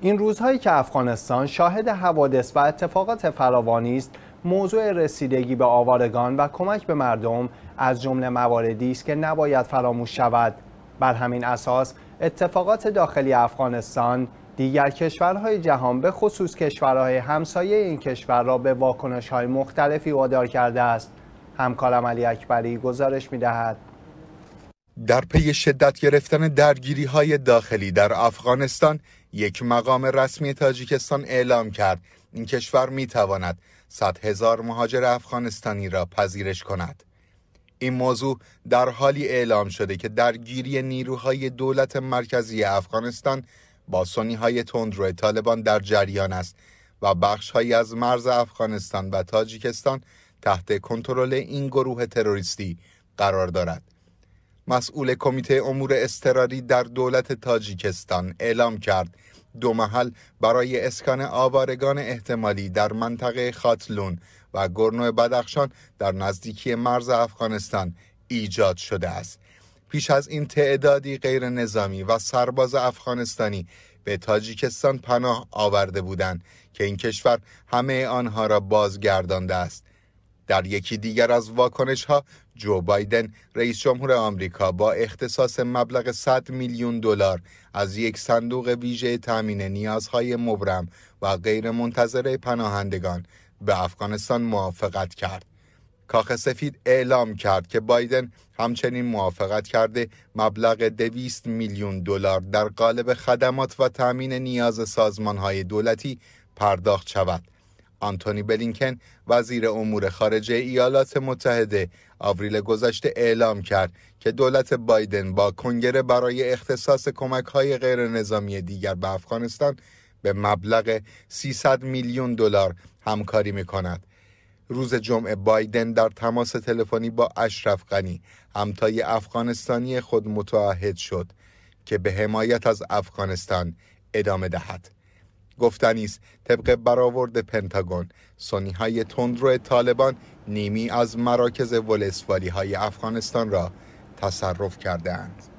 این روزهایی که افغانستان شاهد حوادث و اتفاقات فراوانی است موضوع رسیدگی به آوارگان و کمک به مردم از جمله مواردی است که نباید فراموش شود بر همین اساس اتفاقات داخلی افغانستان دیگر کشورهای جهان به خصوص کشورهای همسایه این کشور را به های مختلفی وادار کرده است همکارم علی اکبری گزارش دهد در پی شدت گرفتن درگیری های داخلی در افغانستان یک مقام رسمی تاجیکستان اعلام کرد این کشور می تواند 100 هزار مهاجر افغانستانی را پذیرش کند این موضوع در حالی اعلام شده که درگیری نیروهای دولت مرکزی افغانستان با سنی های تندرو طالبان در جریان است و بخش از مرز افغانستان و تاجیکستان تحت کنترل این گروه تروریستی قرار دارد مسئول کمیته امور اضطراری در دولت تاجیکستان اعلام کرد دو محل برای اسکان آوارگان احتمالی در منطقه خاتلون و گرنو بدخشان در نزدیکی مرز افغانستان ایجاد شده است پیش از این تعدادی غیر نظامی و سرباز افغانستانی به تاجیکستان پناه آورده بودند که این کشور همه آنها را بازگردانده است در یکی دیگر از واکنش ها جو بایدن رئیس جمهور آمریکا با اختصاص مبلغ 100 میلیون دلار از یک صندوق ویژه تامین نیازهای مبرم و غیر منتظره پناهندگان به افغانستان موافقت کرد. کاخ سفید اعلام کرد که بایدن همچنین موافقت کرده مبلغ دویست میلیون دلار در قالب خدمات و تامین نیاز سازمانهای دولتی پرداخت شود. آنتونی بلینکن وزیر امور خارجه ایالات متحده آوریل گذشته اعلام کرد که دولت بایدن با کنگره برای اختصاص کمک های غیر نظامی دیگر به افغانستان به مبلغ 300 میلیون دلار همکاری می روز جمعه بایدن در تماس تلفنی با اشرف غنی همتای افغانستانی خود متعهد شد که به حمایت از افغانستان ادامه دهد. گفتنی است طبق برآورد پنتاگون سنی های تندرو طالبان نیمی از مراکز ولسوالی های افغانستان را تصرف کردهاند.